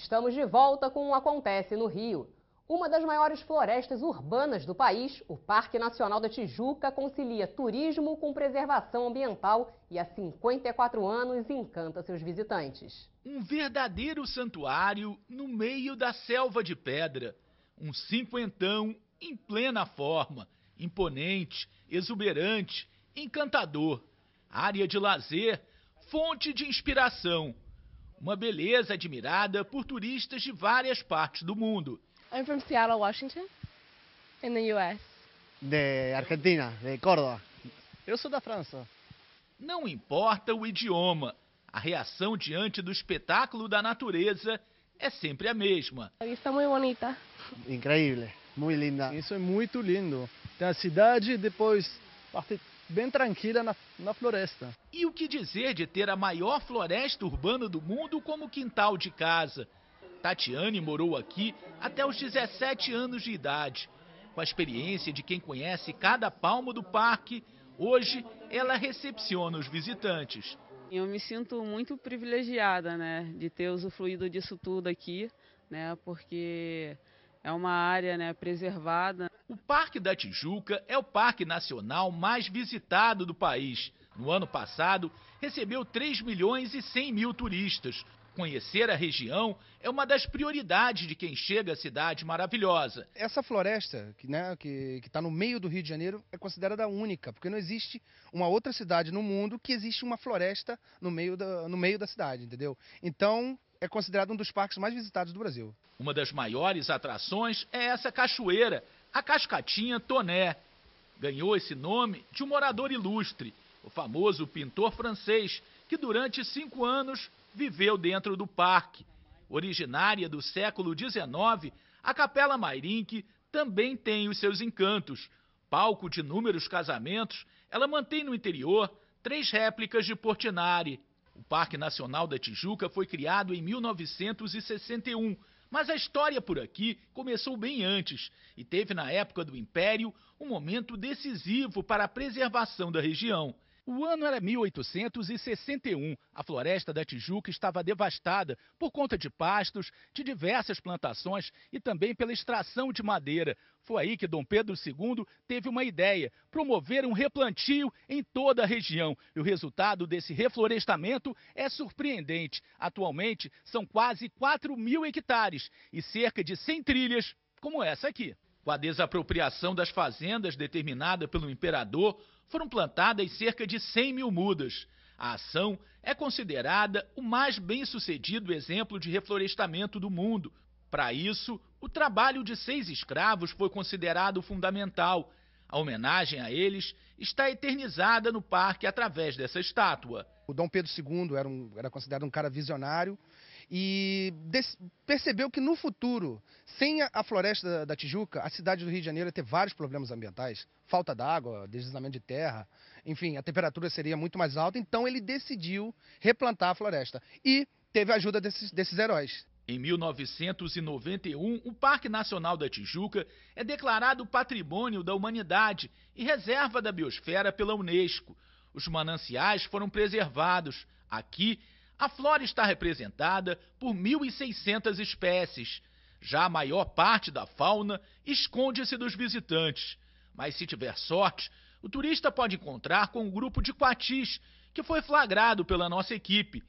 Estamos de volta com o um Acontece no Rio. Uma das maiores florestas urbanas do país, o Parque Nacional da Tijuca concilia turismo com preservação ambiental e há 54 anos encanta seus visitantes. Um verdadeiro santuário no meio da selva de pedra. Um cinquentão em plena forma, imponente, exuberante, encantador. Área de lazer, fonte de inspiração uma beleza admirada por turistas de várias partes do mundo. I'm from Seattle, Washington, in the US. De Argentina, de Córdoba. Eu sou da França. Não importa o idioma, a reação diante do espetáculo da natureza é sempre a mesma. Está é muito bonita. Incrível, muito linda. Isso é muito lindo. Tem a cidade, depois parte bem tranquila na, na floresta. E o que dizer de ter a maior floresta urbana do mundo como quintal de casa? Tatiane morou aqui até os 17 anos de idade. Com a experiência de quem conhece cada palmo do parque, hoje ela recepciona os visitantes. Eu me sinto muito privilegiada, né, de ter usufruído disso tudo aqui, né, porque é uma área, né, preservada, o Parque da Tijuca é o parque nacional mais visitado do país. No ano passado, recebeu 3 milhões e 100 mil turistas. Conhecer a região é uma das prioridades de quem chega à cidade maravilhosa. Essa floresta, que né, está no meio do Rio de Janeiro, é considerada única, porque não existe uma outra cidade no mundo que existe uma floresta no meio da, no meio da cidade, entendeu? Então, é considerado um dos parques mais visitados do Brasil. Uma das maiores atrações é essa cachoeira, a Cascatinha Toné ganhou esse nome de um morador ilustre, o famoso pintor francês, que durante cinco anos viveu dentro do parque. Originária do século XIX, a Capela Mairinque também tem os seus encantos. Palco de inúmeros casamentos, ela mantém no interior três réplicas de Portinari. O Parque Nacional da Tijuca foi criado em 1961 mas a história por aqui começou bem antes e teve na época do Império um momento decisivo para a preservação da região. O ano era 1861. A floresta da Tijuca estava devastada por conta de pastos, de diversas plantações e também pela extração de madeira. Foi aí que Dom Pedro II teve uma ideia: promover um replantio em toda a região. E o resultado desse reflorestamento é surpreendente. Atualmente, são quase 4 mil hectares e cerca de 100 trilhas, como essa aqui. Com a desapropriação das fazendas determinada pelo imperador, foram plantadas cerca de 100 mil mudas. A ação é considerada o mais bem-sucedido exemplo de reflorestamento do mundo. Para isso, o trabalho de seis escravos foi considerado fundamental. A homenagem a eles está eternizada no parque através dessa estátua. O Dom Pedro II era, um, era considerado um cara visionário, e percebeu que no futuro, sem a, floresta da, Tijuca, a cidade do Rio de Janeiro ia ter vários problemas ambientais, falta d'água, deslizamento de terra, enfim, a temperatura seria muito mais alta, então ele decidiu replantar a floresta e teve a ajuda desses, desses heróis. Em 1991, o Parque Nacional da Tijuca é declarado Patrimônio da Humanidade e Reserva da Biosfera pela Unesco. Os mananciais foram preservados. Aqui a flora está representada por 1.600 espécies. Já a maior parte da fauna esconde-se dos visitantes. Mas se tiver sorte, o turista pode encontrar com um grupo de quatis, que foi flagrado pela nossa equipe.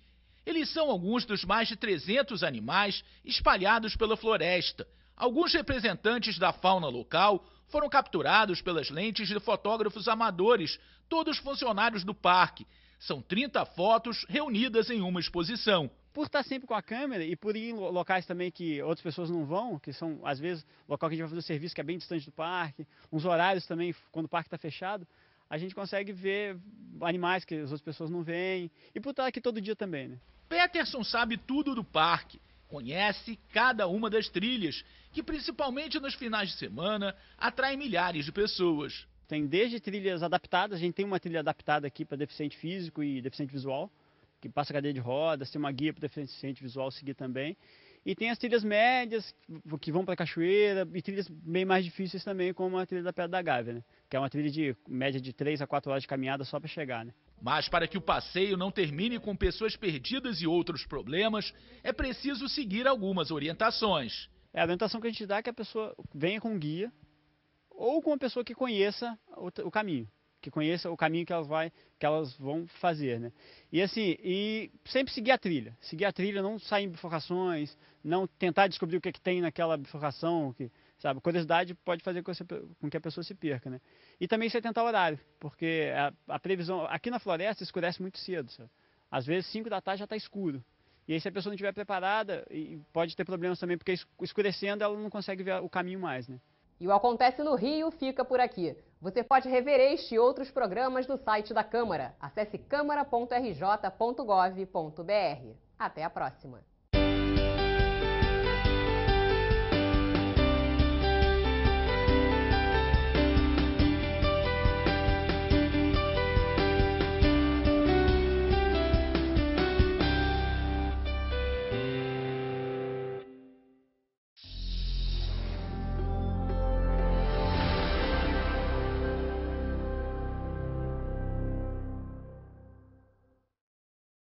Eles são alguns dos mais de 300 animais espalhados pela floresta. Alguns representantes da fauna local foram capturados pelas lentes de fotógrafos amadores, todos funcionários do parque, são 30 fotos reunidas em uma exposição. Por estar sempre com a câmera e por ir em locais também que outras pessoas não vão, que são, às vezes, local que a gente vai fazer o serviço que é bem distante do parque, uns horários também, quando o parque está fechado, a gente consegue ver animais que as outras pessoas não veem. E por estar aqui todo dia também, né? Peterson sabe tudo do parque conhece cada uma das trilhas, que principalmente nos finais de semana atrai milhares de pessoas. Tem desde trilhas adaptadas, a gente tem uma trilha adaptada aqui para deficiente físico e deficiente visual, que passa cadeia de rodas, tem uma guia para deficiente visual seguir também. E tem as trilhas médias, que vão para a cachoeira, e trilhas bem mais difíceis também, como a trilha da Pedra da Gávea, né? que é uma trilha de média de 3 a 4 horas de caminhada só para chegar. Né? Mas para que o passeio não termine com pessoas perdidas e outros problemas, é preciso seguir algumas orientações. É, a orientação que a gente dá é que a pessoa venha com um guia, ou com uma pessoa que conheça o, o caminho, que conheça o caminho que elas, vai, que elas vão fazer, né? E assim, e sempre seguir a trilha, seguir a trilha, não sair em bifurcações, não tentar descobrir o que, é que tem naquela bifurcação, que sabe? Curiosidade pode fazer com, você, com, que a pessoa se perca, né? E também você é tentar horário, porque a, a, previsão aqui na floresta escurece muito cedo, sabe? Às vezes 5 da tarde já está escuro. E aí se a pessoa não estiver preparada, pode ter problemas também, porque escurecendo ela não consegue ver o caminho mais, né? E o Acontece no Rio fica por aqui. Você pode rever este e outros programas no site da Câmara. Acesse câmara.rj.gov.br. Até a próxima!